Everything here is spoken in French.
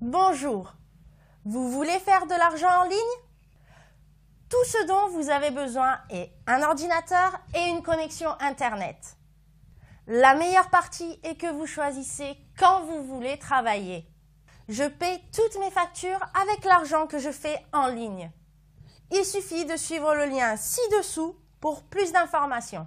Bonjour. Vous voulez faire de l'argent en ligne Tout ce dont vous avez besoin est un ordinateur et une connexion Internet. La meilleure partie est que vous choisissez quand vous voulez travailler. Je paie toutes mes factures avec l'argent que je fais en ligne. Il suffit de suivre le lien ci-dessous pour plus d'informations.